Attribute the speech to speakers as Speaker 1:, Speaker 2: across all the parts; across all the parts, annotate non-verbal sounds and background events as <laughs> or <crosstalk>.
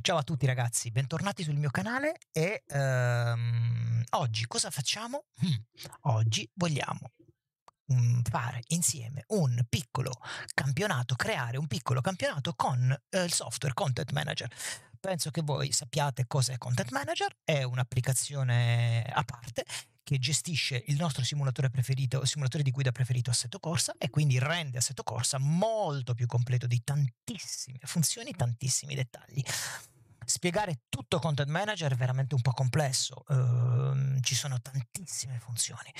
Speaker 1: Ciao a tutti ragazzi, bentornati sul mio canale e ehm, oggi cosa facciamo? Mm, oggi vogliamo mm, fare insieme un piccolo campionato, creare un piccolo campionato con eh, il software Content Manager. Penso che voi sappiate cos'è Content Manager, è un'applicazione a parte che gestisce il nostro simulatore preferito, simulatore di guida preferito Assetto Corsa e quindi rende Assetto Corsa molto più completo di tantissime funzioni, tantissimi dettagli spiegare tutto content manager è veramente un po' complesso, uh, ci sono tantissime funzioni.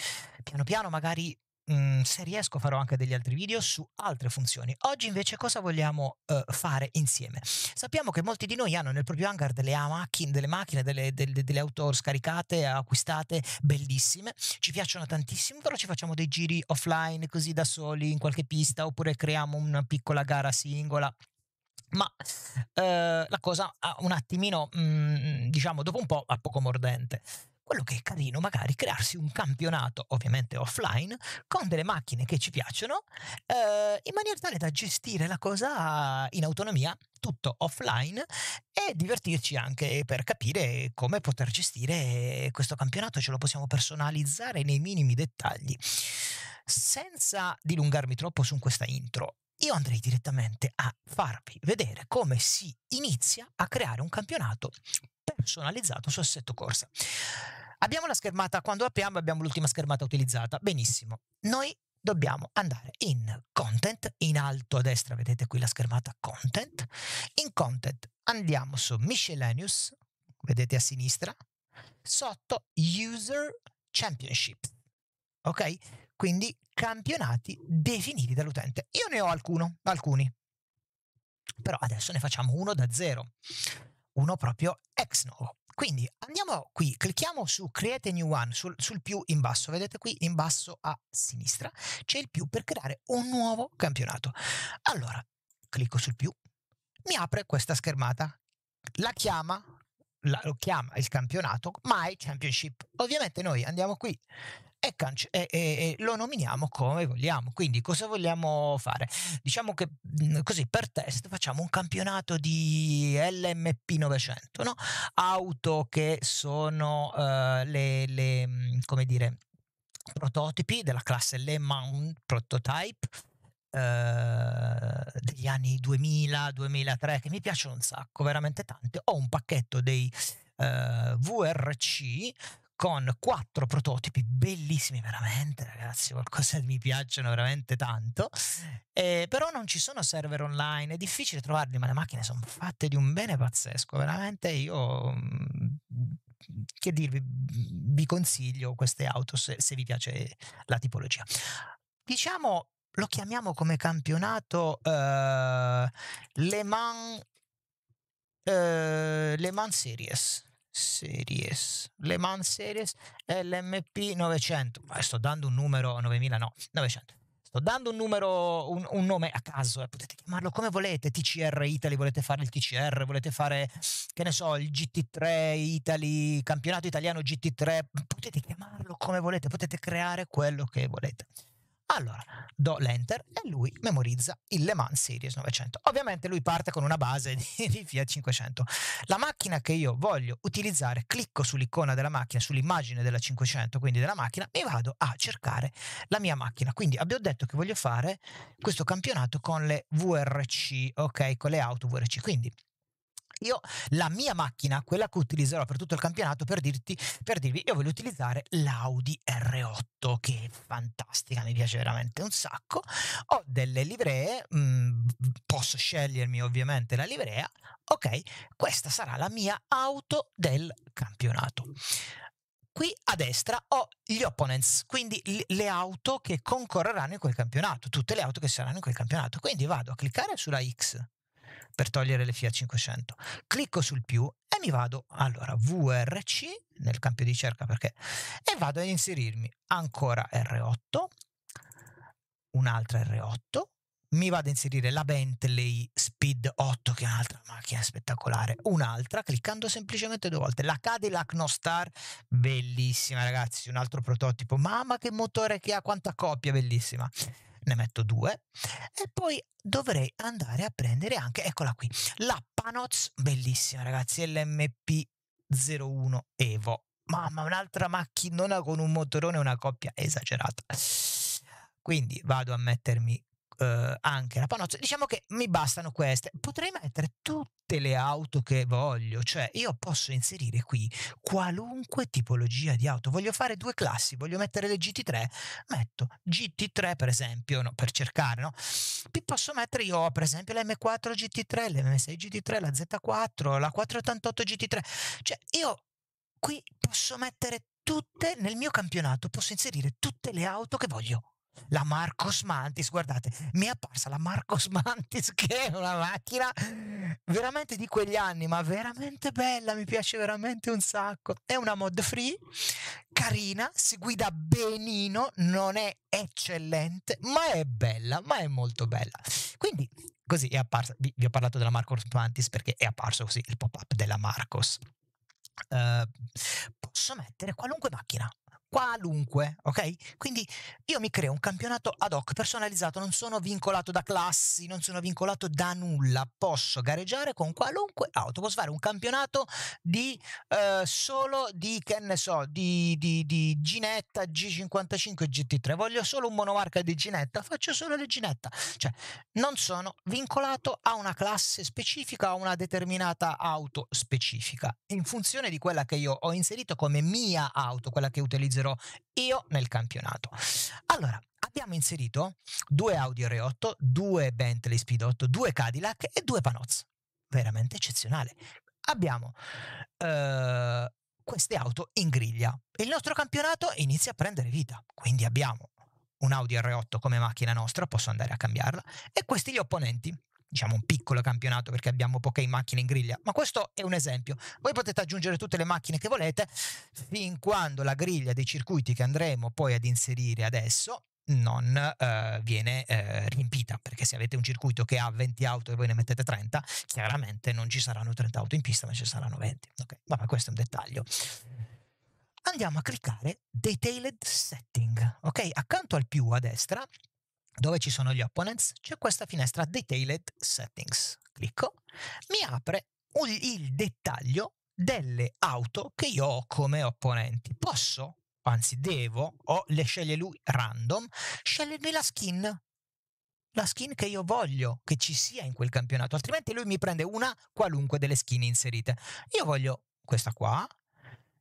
Speaker 1: Piano piano magari mh, mhmm, se riesco farò anche degli altri video su altre funzioni. Oggi invece cosa vogliamo uh, fare insieme? Sappiamo che molti di noi hanno nel proprio hangar delle macchine, delle, macchine delle, delle, delle auto scaricate, acquistate, bellissime, ci piacciono tantissimo, però ci facciamo dei giri offline così da soli in qualche pista oppure creiamo una piccola gara singola. Ma eh, la cosa ha un attimino, mh, mhmm, diciamo, dopo un po' a poco mordente quello che è carino magari crearsi un campionato, ovviamente offline, con delle macchine che ci piacciono, eh, in maniera tale da gestire la cosa in autonomia, tutto offline, e divertirci anche per capire come poter gestire questo campionato, ce lo possiamo personalizzare nei minimi dettagli. Senza dilungarmi troppo su questa intro, io andrei direttamente a farvi vedere come si inizia a creare un campionato personalizzato su assetto corsa. Abbiamo la schermata, quando apriamo abbiamo l'ultima schermata utilizzata, benissimo. Noi dobbiamo andare in content, in alto a destra vedete qui la schermata content, in content andiamo su miscellaneous, vedete a sinistra, sotto user championship, ok? quindi campionati definiti dall'utente. Io ne ho alcuno, alcuni, però adesso ne facciamo uno da zero, uno proprio ex novo. Quindi andiamo qui, clicchiamo su Create a New One, sul, sul, più in basso, vedete qui in basso a sinistra c'è il più per creare un nuovo campionato. Allora, clicco sul più, mi apre questa schermata, la chiama, la, lo chiama il campionato My Championship. Ovviamente noi andiamo qui, e, cance- e, e, lo nominiamo come vogliamo. Quindi cosa vogliamo fare? Diciamo che mhmm, così per test facciamo un campionato di LMP 900, no? auto che sono uh, le, le, mhmm, come dire, prototipi della classe Le Mans Prototype. Uh, degli anni 2000-2003 che mi piacciono un sacco, veramente tante. Ho un pacchetto dei uh, eh, VRC con quattro prototipi bellissimi veramente ragazzi qualcosa mi piacciono veramente tanto eh, però non ci sono server online è difficile trovarli ma le macchine sono fatte di un bene pazzesco veramente io che dirvi vi consiglio queste auto se, se vi piace la tipologia diciamo lo chiamiamo come campionato uh, Le Mans uh, Le Mans Series Series, Le Mans Series l'MP 900. Ma sto dando un numero 9000, no, 900. Sto dando un numero, un, un nome a caso, eh, potete chiamarlo come volete, TCR Italy, volete fare il TCR, volete fare, che ne so, il GT3 Italy, campionato italiano GT3, potete chiamarlo come volete, potete creare quello che volete. Allora, do l'enter e lui memorizza il Le Mans Series 900. Ovviamente lui parte con una base di, <laughs> di Fiat 500. La macchina che io voglio utilizzare, clicco sull'icona della macchina, sull'immagine della 500, quindi della macchina, e vado a cercare la mia macchina. Quindi abbiamo detto che voglio fare questo campionato con le VRC, ok, con le auto VRC. Quindi io la mia macchina, quella che utilizzerò per tutto il campionato, per, dirti, per dirvi, io voglio utilizzare l'Audi R8, che è fantastica, mi piace veramente un sacco. Ho delle livree, mh, mm, posso scegliermi ovviamente la livrea. Ok, questa sarà la mia auto del campionato qui a destra ho gli opponents, quindi le auto che concorreranno in quel campionato, tutte le auto che saranno in quel campionato. Quindi vado a cliccare sulla X per togliere le Fiat 500. Clicco sul più e mi vado allora VRC nel campo di ricerca perché e vado ad inserirmi ancora R8, un'altra R8, mi vado ad inserire la Bentley Speed 8 che è un'altra macchina spettacolare, un'altra cliccando semplicemente due volte, la Cadillac Nostar, bellissima ragazzi, un altro prototipo, mamma che motore che ha, quanta coppia bellissima ne metto due e poi dovrei andare a prendere anche, eccola qui, la Panoz, bellissima ragazzi, LMP01 Evo. Mamma, un'altra macchinona con un motorone una coppia esagerata. Quindi vado a mettermi eh, anche la panozza, diciamo che mi bastano queste. Potrei mettere tutte le auto che voglio, cioè io posso inserire qui qualunque tipologia di auto. Voglio fare due classi, voglio mettere le GT3, metto GT3 per esempio, no, per cercare, no? P- posso mettere io per esempio la M4 GT3, la M6 GT3, la Z4, la 488 GT3, cioè io qui posso mettere tutte nel mio campionato, posso inserire tutte le auto che voglio la Marcos Mantis, guardate, mi è apparsa la Marcos Mantis <laughs> che è una macchina veramente di quegli anni, ma veramente bella, mi piace veramente un sacco. È una mod free, carina, si guida benino, non è eccellente, ma è bella, ma è molto bella. Quindi così è apparsa, vi, vi ho parlato della Marcos Mantis perché è apparso così il pop-up della Marcos. Uh, posso mettere qualunque macchina qualunque, ok? Quindi io mi creo un campionato ad hoc, personalizzato, non sono vincolato da classi, non sono vincolato da nulla, posso gareggiare con qualunque auto, posso fare un campionato di eh, solo di, che ne so, di, di, di Ginetta G55 GT3, voglio solo un monomarca di Ginetta, faccio solo le Ginetta, cioè non sono vincolato a una classe specifica, a una determinata auto specifica, in funzione di quella che io ho inserito come mia auto, quella che utilizzo fossero io nel campionato. Allora, abbiamo inserito due Audi R8, due Bentley Speed 8, due Cadillac e due Panoz. Veramente eccezionale. Abbiamo uh, queste auto in griglia. Il nostro campionato inizia a prendere vita, quindi abbiamo un Audi R8 come macchina nostra, posso andare a cambiarla, e questi gli opponenti diciamo un piccolo campionato perché abbiamo poche macchine in griglia, ma questo è un esempio. Voi potete aggiungere tutte le macchine che volete fin quando la griglia dei circuiti che andremo poi ad inserire adesso non eh, viene eh, riempita perché se avete un circuito che ha 20 auto e voi ne mettete 30 chiaramente non ci saranno 30 auto in pista ma ci saranno 20 ok vabbè questo è un dettaglio andiamo a cliccare detailed setting ok accanto al più a destra dove ci sono gli opponents, c'è questa finestra Detailed Settings. Clicco, mi apre un, il dettaglio delle auto che io ho come opponenti. Posso, anzi devo, o le sceglie lui random, scegliermi la skin. La skin che io voglio che ci sia in quel campionato, altrimenti lui mi prende una qualunque delle skin inserite. Io voglio questa qua,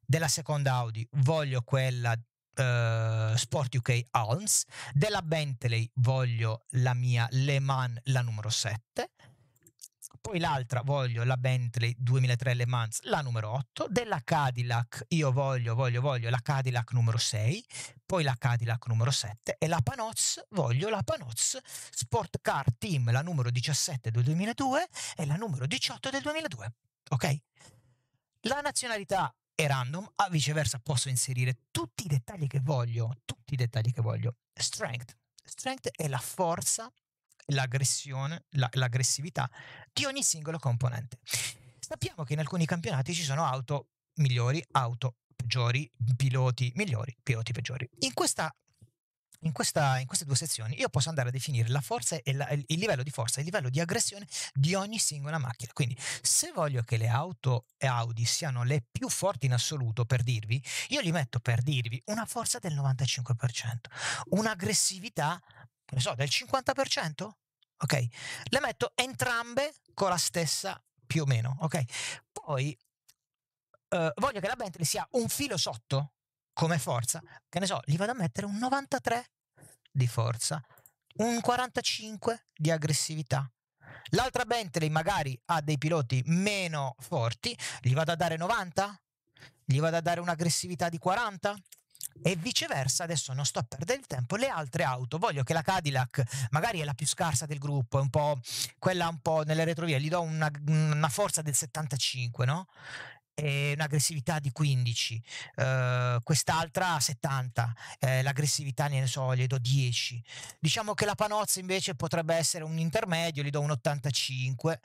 Speaker 1: della seconda Audi voglio quella eh, Sport UK Alms, della Bentley voglio la mia Le Mans la numero 7, poi l'altra voglio la Bentley 2003 Le Mans la numero 8, della Cadillac io voglio, voglio, voglio la Cadillac numero 6, poi la Cadillac numero 7 e la Panoz voglio la Panoz Sport Car Team la numero 17 del 2002 e la numero 18 del 2002, ok? La nazionalità è random, a viceversa posso inserire tutti i dettagli che voglio, tutti i dettagli che voglio. Strength. Strength è la forza, l'aggressione, la, l'aggressività di ogni singolo componente. Sappiamo che in alcuni campionati ci sono auto migliori, auto peggiori, piloti migliori, piloti peggiori. In questa in, questa, in, queste due sezioni io posso andare a definire la forza e la, il livello di forza e il livello di aggressione di ogni singola macchina. Quindi se voglio che le auto e Audi siano le più forti in assoluto, per dirvi, io gli metto per dirvi una forza del 95%, un'aggressività, ne so, del 50%, ok? Le metto entrambe con la stessa più o meno, ok? Poi eh, voglio che la Bentley sia un filo sotto come forza, che ne so, gli vado a mettere un 93 di forza, un 45 di aggressività. L'altra Bentley magari ha dei piloti meno forti, gli vado a dare 90, gli vado a dare un'aggressività di 40 e viceversa. Adesso non sto a perdere il tempo. Le altre auto, voglio che la Cadillac magari è la più scarsa del gruppo, è un po' quella un po' nelle retrovie, gli do una, una forza del 75, no? e un'aggressività di 15, eh, uhm, quest'altra 70, eh, l'aggressività ne so, gli do 10. Diciamo che la Panozza invece potrebbe essere un intermedio, gli do un 85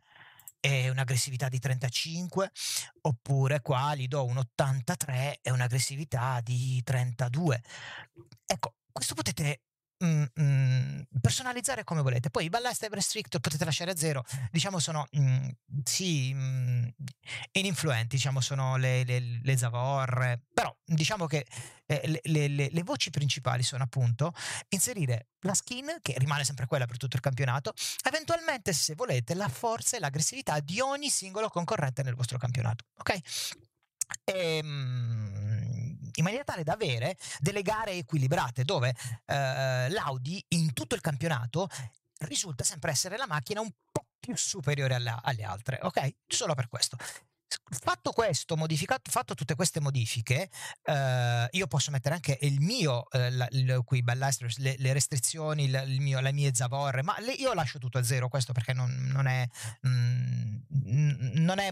Speaker 1: e un'aggressività di 35, oppure qua gli do un 83 e un'aggressività di 32. Ecco, questo potete Mm, mm, personalizzare come volete. Poi i ballast e restrictor potete lasciare a zero, diciamo sono mm, sì, mm, ininfluenti, diciamo sono le, le, le zavorre, però diciamo che eh, le, le, voci principali sono appunto inserire la skin, che rimane sempre quella per tutto il campionato, eventualmente se volete la forza e l'aggressività di ogni singolo concorrente nel vostro campionato, ok? E, ehm, in maniera tale da avere delle gare equilibrate dove eh, l'Audi in tutto il campionato risulta sempre essere la macchina un po' più superiore alla, alle altre, ok? Solo per questo. Fatto questo, modificato, fatto tutte queste modifiche, eh, io posso mettere anche il mio, eh, la, il, qui Ballasters, le, le restrizioni, il, il mio, la mia zavorre, ma le, io lascio tutto a zero questo perché non, non è, mh, mm, non è,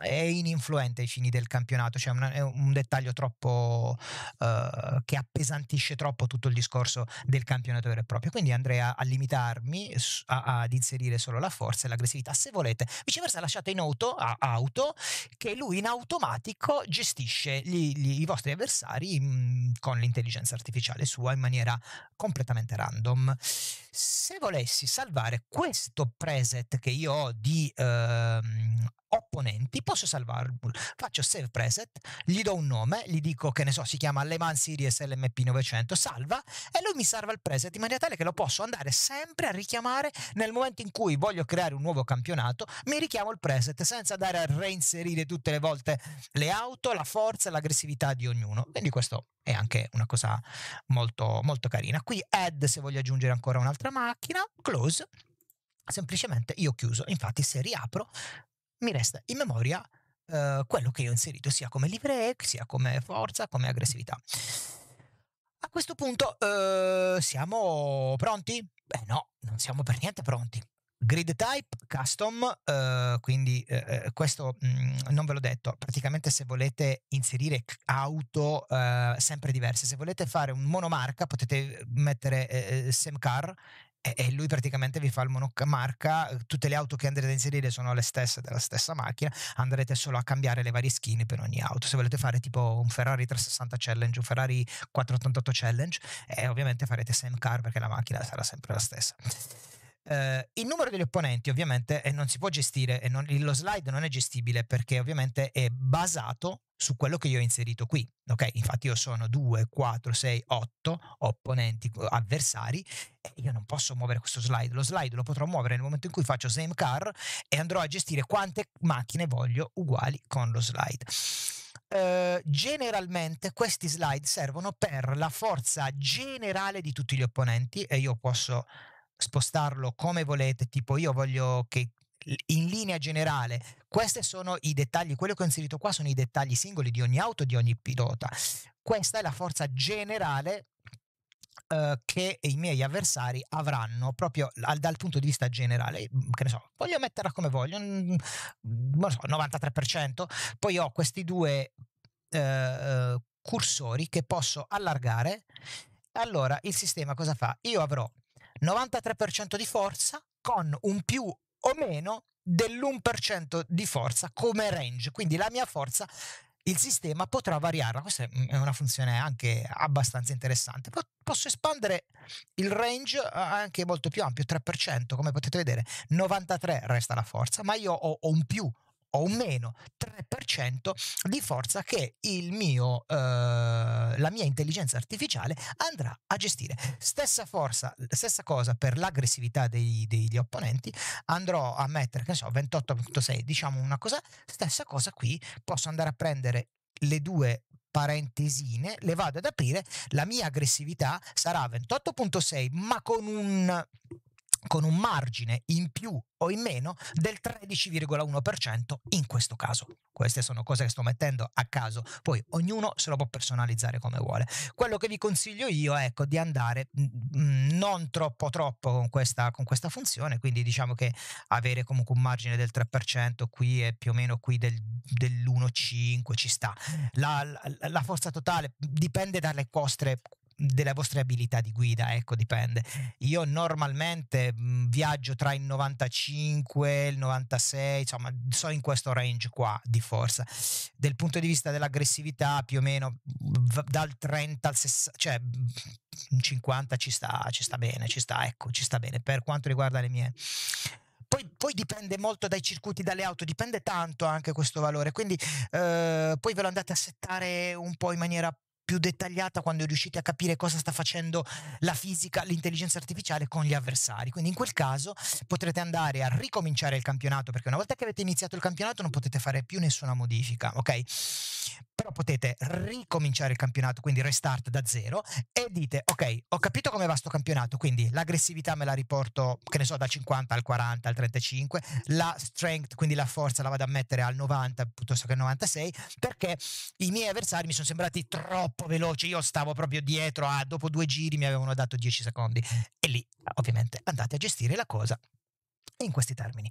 Speaker 1: è, ininfluente ai fini del campionato, cioè una, è un dettaglio troppo eh, che appesantisce troppo tutto il discorso del campionato vero e proprio. Quindi andrei a, a limitarmi a, ad inserire solo la forza e l'aggressività se volete. Viceversa lasciate in auto, a, auto che lui in automatico gestisce gli, gli, i vostri avversari mh, mm, con l'intelligenza artificiale sua in maniera completamente random. Se volessi salvare questo preset che io ho di ehm, opponenti, posso salvarlo. Faccio save preset, gli do un nome, gli dico che ne so, si chiama Le Series LMP900, salva e lui mi salva il preset in maniera tale che lo posso andare sempre a richiamare nel momento in cui voglio creare un nuovo campionato, mi richiamo il preset senza andare a reinserire tutte le volte le auto, la forza, l'aggressività di ognuno. Quindi questo è anche una cosa molto, molto carina. Qui add se voglio aggiungere ancora un'altra macchina, close semplicemente io ho chiuso infatti se riapro mi resta in memoria eh, quello che io ho inserito sia come livree, sia come forza, come aggressività. A questo punto eh, siamo pronti? Beh no, non siamo per niente pronti. Grid type custom, eh, quindi questo mh, mhmm, non ve l'ho detto, praticamente se volete inserire auto sempre diverse, se volete fare un monomarca potete mettere car e lui praticamente vi fa il monomarca, eh, tutte le auto che andrete a inserire sono le stesse della stessa macchina, andrete solo a cambiare le varie skin per ogni auto. Se volete fare tipo un Ferrari 360 Challenge, un Ferrari 488 Challenge, eh, ovviamente farete same car perché la macchina sarà sempre la stessa. Eh, il numero degli opponenti ovviamente eh, non si può gestire, e eh, non, lo slide non è gestibile perché ovviamente è basato su quello che io ho inserito qui. Ok, infatti io sono 2, 4, 6, 8 opponenti, avversari e io non posso muovere questo slide. Lo slide lo potrò muovere nel momento in cui faccio same car e andrò a gestire quante macchine voglio uguali con lo slide. Uh, generalmente questi slide servono per la forza generale di tutti gli opponenti e io posso spostarlo come volete, tipo io voglio che in linea generale, questi sono i dettagli, quello che ho inserito qua sono i dettagli singoli di ogni auto, di ogni pilota. Questa è la forza generale eh, che i miei avversari avranno proprio al, dal punto di vista generale. Mm, che ne so, voglio metterla come voglio, mm, mm, non so, 93%, poi ho questi due eh, eh, cursori che posso allargare. Allora il sistema cosa fa? Io avrò 93% di forza con un più o meno dell'1% di forza come range, quindi la mia forza il sistema potrà variarla. Questa mm, è una funzione anche abbastanza interessante. posso espandere il range anche molto più ampio, 3%, come potete vedere, 93 resta la forza, ma io ho, un più ho un meno 3% di forza che il mio, eh, la mia intelligenza artificiale andrà a gestire. Stessa forza, stessa cosa per l'aggressività dei, degli opponenti, andrò a mettere, che ne so, 28.6, diciamo una cosa, stessa cosa qui, posso andare a prendere le due parentesine, le vado ad aprire, la mia aggressività sarà 28.6, ma con un con un margine in più o in meno del 13,1% in questo caso. Queste sono cose che sto mettendo a caso, poi ognuno se lo può personalizzare come vuole. Quello che vi consiglio io è ecco, di andare mh, mm, mm, non troppo troppo con questa, con questa funzione, quindi diciamo che avere comunque un margine del 3% qui e più o meno qui del, dell'1,5 ci sta. La, la, la forza totale dipende dalle vostre delle vostre abilità di guida, ecco, dipende. Io normalmente mh, mhmm, viaggio tra il 95 e il 96, insomma, so in questo range qua di forza. Del punto di vista dell'aggressività, più o meno v- dal 30 al 60, cioè mhmm, un 50 ci sta, ci sta bene, ci sta, ecco, ci sta bene. Per quanto riguarda le mie poi, poi, dipende molto dai circuiti, dalle auto, dipende tanto anche questo valore, quindi eh, poi ve lo andate a settare un po' in maniera più dettagliata quando riuscite a capire cosa sta facendo la fisica, l'intelligenza artificiale con gli avversari. Quindi in quel caso potrete andare a ricominciare il campionato perché una volta che avete iniziato il campionato non potete fare più nessuna modifica, ok? Però potete ricominciare il campionato, quindi restart da zero e dite ok, ho capito come va sto campionato, quindi l'aggressività me la riporto, che ne so, dal 50 al 40, al 35, la strength, quindi la forza la vado a mettere al 90 piuttosto che al 96 perché i miei avversari mi sono sembrati troppo troppo veloce, io stavo proprio dietro, a, dopo due giri mi avevano dato 10 secondi. E lì, ovviamente, andate a gestire la cosa in questi termini.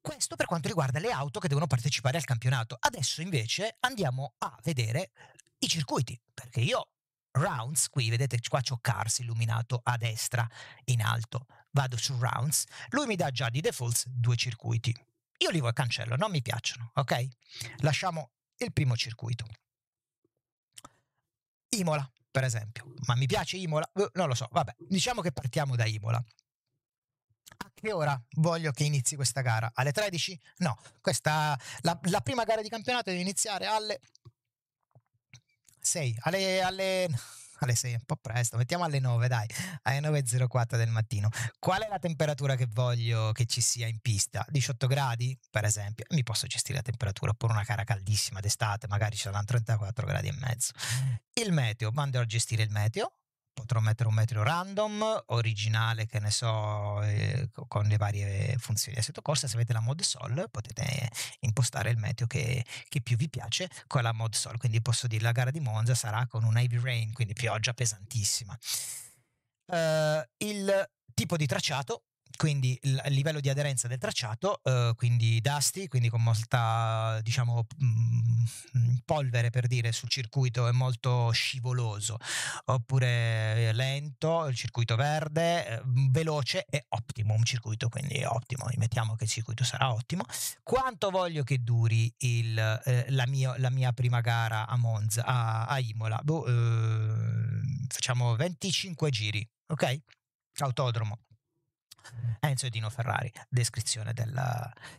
Speaker 1: Questo per quanto riguarda le auto che devono partecipare al campionato. Adesso invece andiamo a vedere i circuiti, perché io rounds, qui vedete qua c'ho cars illuminato a destra in alto, vado su rounds, lui mi dà già di default due circuiti. Io li cancello, non mi piacciono, ok? Lasciamo il primo circuito. Imola, per esempio. Ma mi piace Imola? Boh, non lo so, vabbè, diciamo che partiamo da Imola. A che ora voglio che inizi questa gara? Alle 13? No, questa, la, la prima gara di campionato deve iniziare alle 6, alle, alle alle 6 è un po' presto, mettiamo alle 9 dai, alle 9.04 del mattino. Qual è la temperatura che voglio che ci sia in pista? 18 gradi per esempio, mi posso gestire la temperatura, oppure una cara caldissima d'estate, magari ci saranno 34 gradi e mezzo. Il meteo, mando a gestire il meteo, potrò mettere un meteo random, originale, che ne so, eh, con le varie funzioni di assetto corsa. Se avete la mod sol potete impostare il meteo che, che, più vi piace con la mod sol. Quindi posso dire la gara di Monza sarà con un heavy rain, quindi pioggia pesantissima. Uh, il tipo di tracciato quindi il livello di aderenza del tracciato, eh, quindi dusty, quindi con molta diciamo, mh, mm, polvere per dire sul circuito è molto scivoloso, oppure eh, lento, il circuito verde, eh, veloce e ottimo, un circuito quindi ottimo, mettiamo che il circuito sarà ottimo. Quanto voglio che duri il, eh, la, mio, la, mia prima gara a Monza, a, a Imola? Boh, eh, facciamo 25 giri, ok? Autodromo Enzo e Dino Ferrari, descrizione del...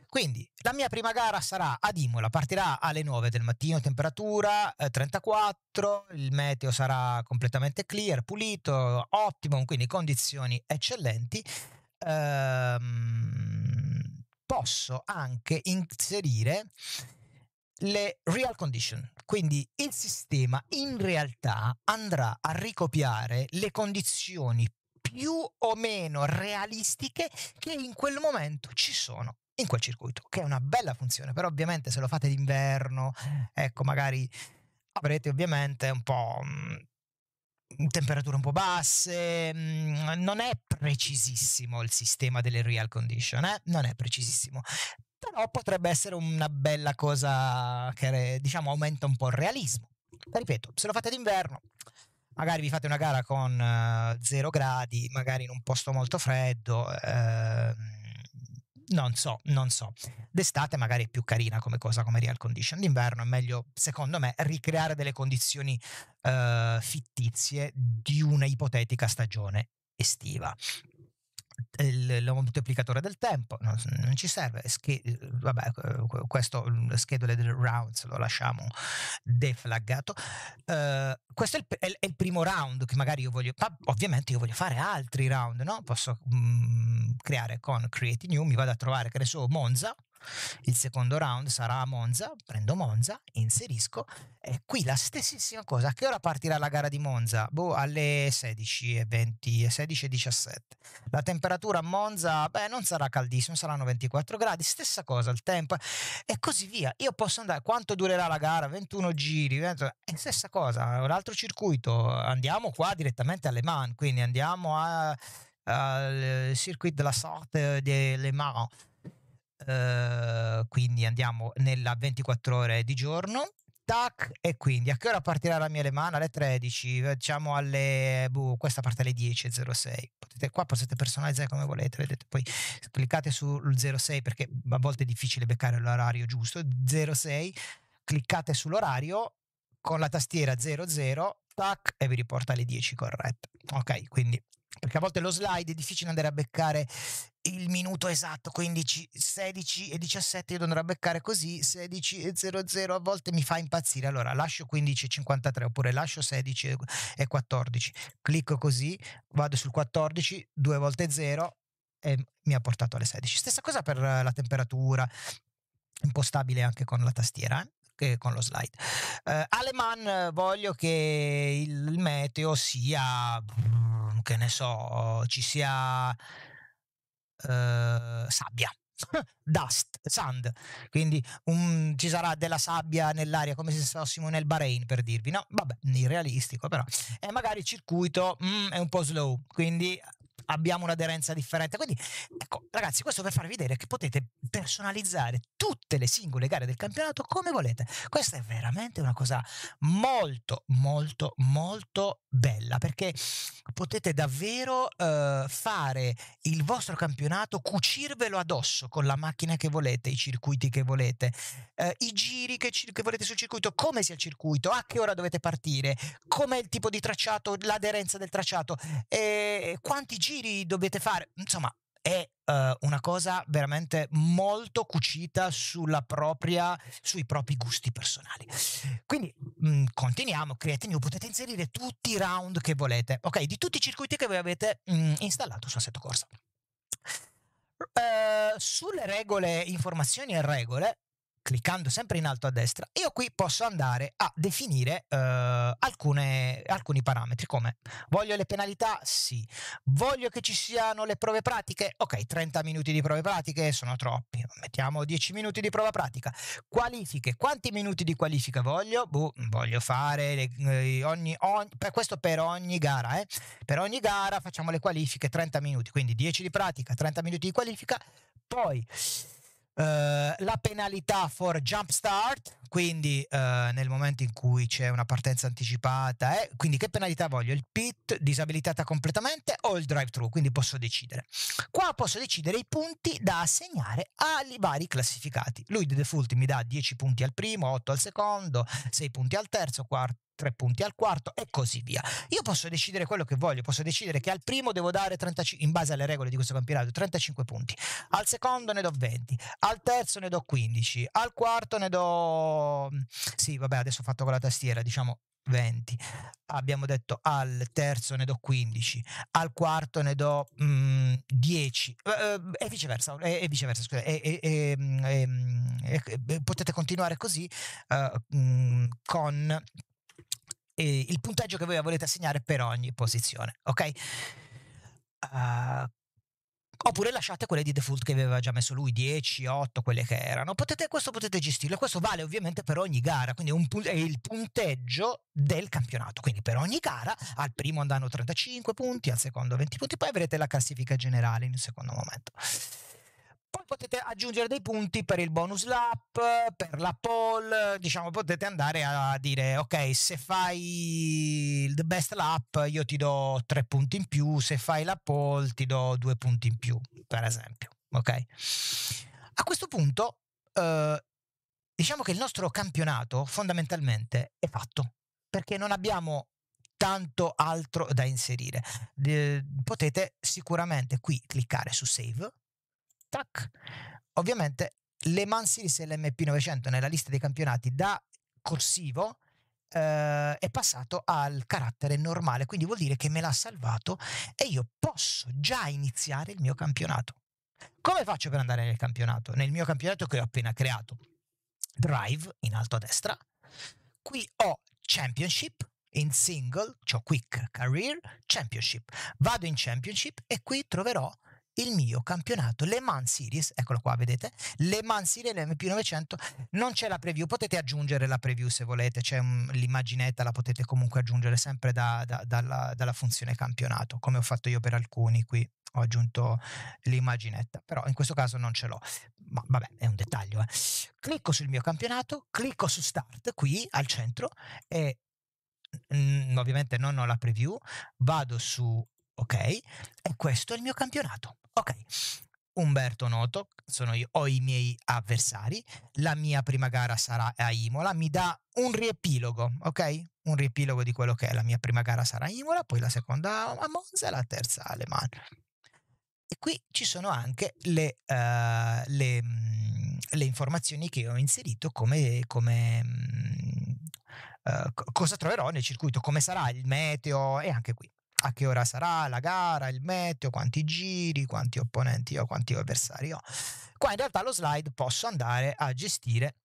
Speaker 1: Quindi la mia prima gara sarà ad Imola, partirà alle 9 del mattino, temperatura eh, 34, il meteo sarà completamente clear, pulito, ottimo, quindi condizioni eccellenti. Ehm, posso anche inserire le real condition. Quindi il sistema in realtà andrà a ricopiare le condizioni più o meno realistiche che in quel momento ci sono in quel circuito, che è una bella funzione, però ovviamente se lo fate d'inverno, ecco, magari avrete ovviamente un po' mhmm, temperature un po' basse, mhmm, non è precisissimo il sistema delle real condition, eh? non è precisissimo. Però potrebbe essere una bella cosa che diciamo aumenta un po' il realismo. Ripeto, se lo fate d'inverno magari vi fate una gara con eh, zero gradi, magari in un posto molto freddo. Ehm, non so, non so. D'estate magari è più carina come cosa, come real condition. D'inverno è meglio, secondo me, ricreare delle condizioni eh, fittizie di una ipotetica stagione estiva il moltiplicatore del tempo, non, non ci serve, Schi- vabbè, ecco, ecco, questo schedule rounds lo lasciamo deflaggato. Uh, questo è il, è, è il, primo round che magari io voglio, ma ovviamente io voglio fare altri round, no? posso mh, mm, creare con Create New, mi vado a trovare, che ne so, Monza, il secondo round sarà a Monza, prendo Monza, inserisco, e qui la stessissima cosa, a che ora partirà la gara di Monza? Boh, alle 16.20, 16.17. La temperatura a Monza, beh, non sarà caldissima, saranno 24 gradi, stessa cosa, il tempo, e così via. Io posso andare, quanto durerà la gara? 21 giri, 20, è stessa cosa, un altro circuito, andiamo qua direttamente alle Mans, quindi andiamo al circuito della sorte delle Mans Ehm, quindi andiamo nella 24 ore di giorno tac e quindi a che ora partirà la mia lemana? alle 13 diciamo alle boh, questa parte alle 10.06 potete, qua potete personalizzare come volete vedete poi cliccate sul 06 perché a volte è difficile beccare l'orario giusto 06 cliccate sull'orario con la tastiera 00 tac e vi riporta alle 10 corretta ok quindi perché a volte lo slide è difficile andare a beccare il minuto esatto, quindi 16 e 17 io devo andare a beccare così, 16 e 00 a volte mi fa impazzire, allora lascio 15 e 53 oppure lascio 16 e 14, clicco così, vado sul 14, due volte 0 e mi ha portato alle 16. Stessa cosa per la temperatura, impostabile anche con la tastiera. Eh? con lo slide. Uh, eh, Aleman, voglio che il meteo sia Diciamo che ne so, ci sia eh, sabbia. <laughs> Dust, sand, quindi un, ci sarà della sabbia nell'aria come se fossimo nel Bahrain per dirvi, no? Vabbè, irrealistico però. E magari il circuito mm, è un po' slow, quindi abbiamo un'aderenza differente. Quindi, ecco, ragazzi, questo per farvi vedere che potete personalizzare tutte le singole gare del campionato come volete. Questa è veramente una cosa molto, molto, molto bella perché potete davvero eh, fare il vostro campionato, cucirvelo addosso con la macchina che volete, i circuiti che volete, eh, i giri che, che, volete sul circuito, come sia il circuito, a che ora dovete partire, com'è il tipo di tracciato, l'aderenza del tracciato, eh, quanti giri giri dovete fare, insomma, è uh, una cosa veramente molto cucita sulla propria, sui propri gusti personali. Quindi mh, mm, continuiamo, Create New, potete inserire tutti i round che volete, ok, di tutti i circuiti che voi avete mh, mm, installato su Assetto Corsa. Uh, sulle regole, informazioni e regole, cliccando sempre in alto a destra, io qui posso andare a definire eh, alcune, alcuni parametri come voglio le penalità? Sì. Voglio che ci siano le prove pratiche? Ok, 30 minuti di prove pratiche sono troppi, mettiamo 10 minuti di prova pratica. Qualifiche, quanti minuti di qualifica voglio? Boh, voglio fare le, eh, ogni, ogni, per questo per ogni gara, eh. per ogni gara facciamo le qualifiche 30 minuti, quindi 10 di pratica, 30 minuti di qualifica, poi eh, la penalità for jump start quindi eh, nel momento in cui c'è una partenza anticipata, eh, quindi che penalità voglio? Il pit disabilitata completamente o il drive-thru? Quindi posso decidere. Qua posso decidere i punti da assegnare ai vari classificati. Lui di default mi dà 10 punti al primo, 8 al secondo, 6 punti al terzo, 4 tre punti al quarto e così via. Io posso decidere quello che voglio, posso decidere che al primo devo dare 35, in base alle regole di questo campionato 35 punti, al secondo ne do 20, al terzo ne do 15, al quarto ne do Mhmm, sì, vabbè, adesso ho fatto con la tastiera, diciamo 20. Abbiamo detto al terzo ne do 15, al quarto ne do mh, mhmm, 10 eh, ehm, e viceversa, e, e viceversa scusate, e, mhmm, e, potete continuare così uh, eh, mh, con eh, il punteggio che voi volete assegnare per ogni posizione, ok? Uh, Oppure lasciate quelle di default che aveva già messo lui, 10, 8, quelle che erano. Potete, questo potete gestirlo. Questo vale ovviamente per ogni gara, quindi è, il punteggio del campionato. Quindi per ogni gara al primo andranno 35 punti, al secondo 20 punti, poi avrete la classifica generale in un secondo momento potete aggiungere dei punti per il bonus lap, per la poll, diciamo potete andare a dire ok se fai il best lap io ti do tre punti in più, se fai la poll ti do due punti in più per esempio, ok? A questo punto eh, diciamo che il nostro campionato fondamentalmente è fatto perché non abbiamo tanto altro da inserire. Eh, potete sicuramente qui cliccare su save Tac. Ovviamente le Man Series e l'MP900 nella lista dei campionati da corsivo eh, è passato al carattere normale, quindi vuol dire che me l'ha salvato e io posso già iniziare il mio campionato. Come faccio per andare nel campionato? Nel mio campionato che ho appena creato, Drive in alto a destra, qui ho Championship, in single, ho cioè Quick Career, Championship. Vado in Championship e qui troverò il mio campionato Le Mans Series, eccolo qua, vedete, Le Mans Series mp 900 non c'è la preview, potete aggiungere la preview se volete, c'è un, l'immaginetta, la potete comunque aggiungere sempre da, da, dalla, dalla funzione campionato, come ho fatto io per alcuni qui, ho aggiunto l'immaginetta, però in questo caso non ce l'ho, ma vabbè è un dettaglio. Eh. Clicco sul mio campionato, clicco su Start qui al centro e ovviamente non ho la preview, vado su ok? E questo è il mio campionato, ok? Umberto Noto, sono io, ho i miei avversari, la mia prima gara sarà a Imola, mi dà un riepilogo, ok? Un riepilogo di quello che è la mia prima gara sarà a Imola, poi la seconda a Monza e la terza a Le Mans. E qui ci sono anche le, uh, le, mm, le informazioni che ho inserito come, come uh, cosa troverò nel circuito, come sarà il meteo e anche qui a che ora sarà la gara, il meteo, quanti giri, quanti opponenti ho, quanti avversari ho. Qua in realtà lo slide posso andare a gestire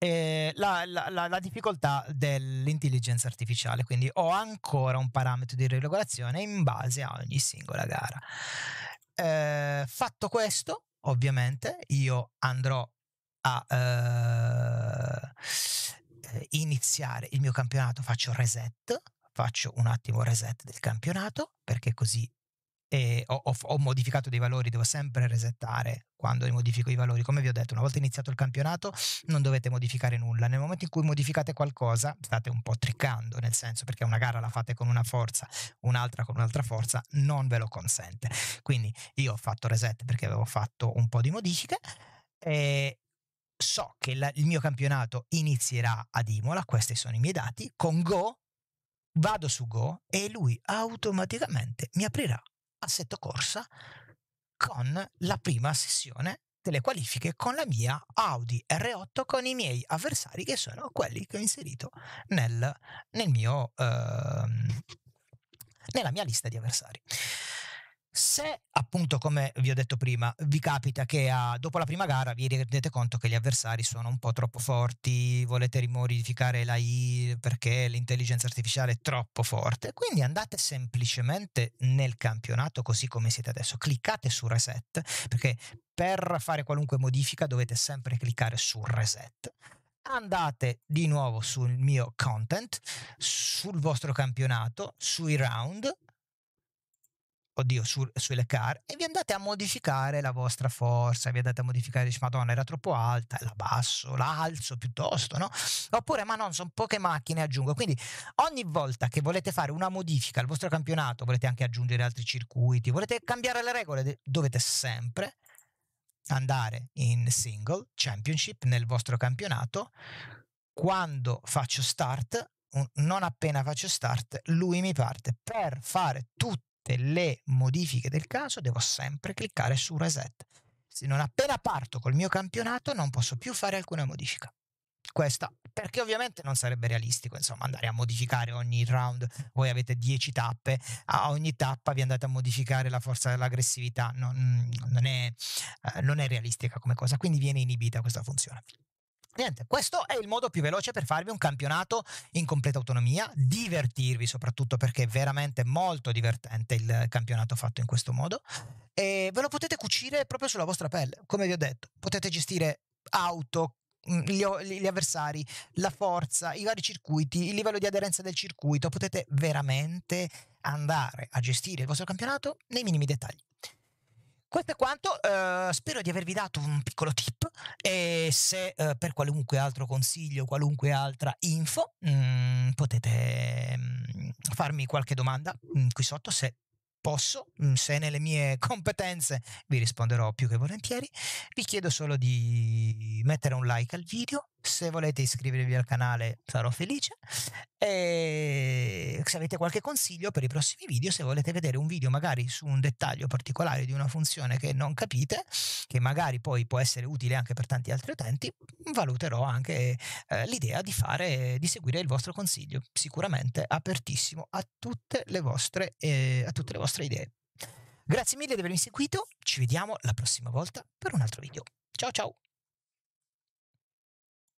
Speaker 1: eh, la, la, la, la, difficoltà dell'intelligenza artificiale, quindi ho ancora un parametro di regolazione in base a ogni singola gara. Eh, fatto questo, ovviamente, io andrò a eh, eh iniziare il mio campionato, faccio reset faccio un attimo reset del campionato perché così eh, ho, ho, ho, modificato dei valori, devo sempre resettare quando modifico i valori. Come vi ho detto, una volta iniziato il campionato non dovete modificare nulla. Nel momento in cui modificate qualcosa state un po' triccando, nel senso perché una gara la fate con una forza, un'altra con un'altra forza, non ve lo consente. Quindi io ho fatto reset perché avevo fatto un po' di modifiche. E eh, so che la, il mio campionato inizierà ad Imola, questi sono i miei dati, con Go vado su Go e lui automaticamente mi aprirà assetto corsa con la prima sessione delle qualifiche con la mia Audi R8 con i miei avversari che sono quelli che ho inserito nel, nel mio, eh, nella mia lista di avversari. Se appunto, come vi ho detto prima, vi capita che a, dopo la prima gara vi rendete conto che gli avversari sono un po' troppo forti, volete rimodificare la I perché l'intelligenza artificiale è troppo forte, quindi andate semplicemente nel campionato così come siete adesso, cliccate su reset, perché per fare qualunque modifica dovete sempre cliccare su reset andate di nuovo sul mio content, sul vostro campionato, sui round oddio, su, sulle car e vi andate a modificare la vostra forza, vi andate a modificare, dici, madonna, era troppo alta, la basso, la alzo piuttosto, no? Oppure, ma non, sono poche macchine, aggiungo. Quindi ogni volta che volete fare una modifica al vostro campionato, volete anche aggiungere altri circuiti, volete cambiare le regole, dovete sempre andare in single championship nel vostro campionato. Quando faccio start, non appena faccio start, lui mi parte per fare tutto tutte le modifiche del caso devo sempre cliccare su reset. Se non appena parto col mio campionato non posso più fare alcuna modifica. Questa, perché ovviamente non sarebbe realistico, insomma, andare a modificare ogni round, voi avete 10 tappe, a ogni tappa vi andate a modificare la forza dell'aggressività, non, mm, non, è, eh, non è realistica come cosa, quindi viene inibita questa funzione. Niente, questo è il modo più veloce per farvi un campionato in completa autonomia, divertirvi soprattutto perché è veramente molto divertente il campionato fatto in questo modo e ve lo potete cucire proprio sulla vostra pelle, come vi ho detto, potete gestire auto, mm, gli, gli, avversari, la forza, i vari circuiti, il livello di aderenza del circuito, potete veramente andare a gestire il vostro campionato nei minimi dettagli. Questo è quanto, eh, spero di avervi dato un piccolo tip e se eh, per qualunque altro consiglio, qualunque altra info, mh, mm, potete mh, mm, farmi qualche domanda mh, mm, qui sotto se posso, se nelle mie <laughs> competenze vi risponderò più che volentieri. Vi chiedo solo di mettere un like al video, se volete iscrivervi al canale sarò felice e ehm, se avete qualche consiglio per i prossimi video, se volete vedere un video magari su un dettaglio particolare di una funzione che non capite, che magari poi può essere utile anche per tanti altri utenti, valuterò anche eh, l'idea di, fare, di seguire il vostro consiglio, sicuramente apertissimo a tutte le vostre, eh, a tutte le vostre idee. Grazie mille di avermi seguito, ci vediamo la prossima volta per un altro video. Ciao ciao!